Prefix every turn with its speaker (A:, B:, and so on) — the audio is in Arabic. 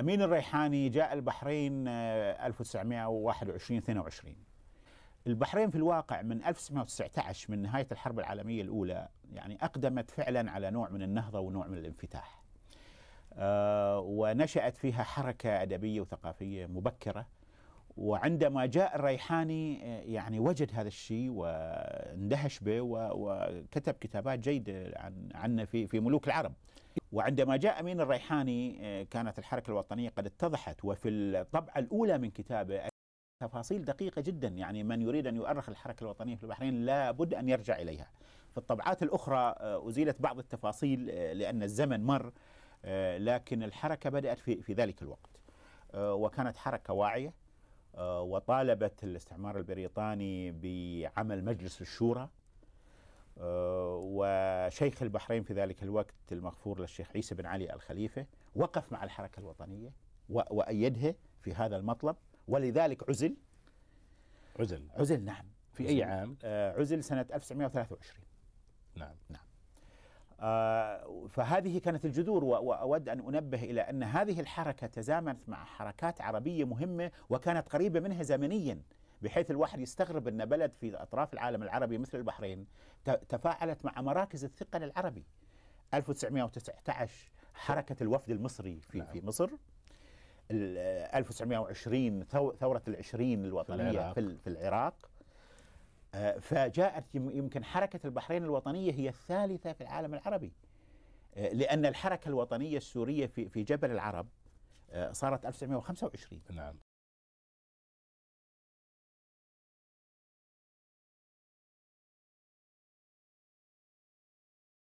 A: أمين الريحاني جاء البحرين 1921 آه، 22 البحرين في الواقع من 1919 من نهاية الحرب العالمية الأولى يعني أقدمت فعلا على نوع من النهضة ونوع من الانفتاح آه، ونشأت فيها حركة أدبية وثقافية مبكرة وعندما جاء الريحاني آه، يعني وجد هذا الشيء واندهش به وكتب كتابات جيدة عن عنه في في ملوك العرب وعندما جاء أمين الريحاني آه، كانت الحركة الوطنية قد اتضحت وفي الطبعة الأولى من كتابه تفاصيل دقيقة جدا يعني من يريد أن يؤرخ الحركة الوطنية في البحرين لابد أن يرجع إليها في الطبعات الأخرى آه، أزيلت بعض التفاصيل آه، لأن الزمن مر لكن الحركة بدأت في, في ذلك الوقت وكانت حركة واعية وطالبت الاستعمار البريطاني بعمل مجلس الشورى آه، وشيخ البحرين في ذلك الوقت المغفور للشيخ عيسى بن علي الخليفة وقف مع الحركة الوطنية وأيدها في هذا المطلب ولذلك عزل عزل عزل نعم في عزل أي عام؟ آه، عزل سنة 1923 نعم نعم آه فهذه كانت الجذور واود ان انبه الى ان هذه الحركه تزامنت مع حركات عربيه مهمه وكانت قريبه منها زمنيا بحيث الواحد يستغرب أن بلد في أطراف العالم العربي مثل البحرين تفاعلت مع مراكز الثقل العربي 1919 حركة الوفد المصري في, نعم. في مصر 1920 ثورة العشرين الوطنية في العراق, في العراق آه، فجاءت يمكن حركة البحرين الوطنية هي الثالثة في العالم العربي آه، لأن الحركة الوطنية السورية في في جبل العرب آه، صارت 1925 نعم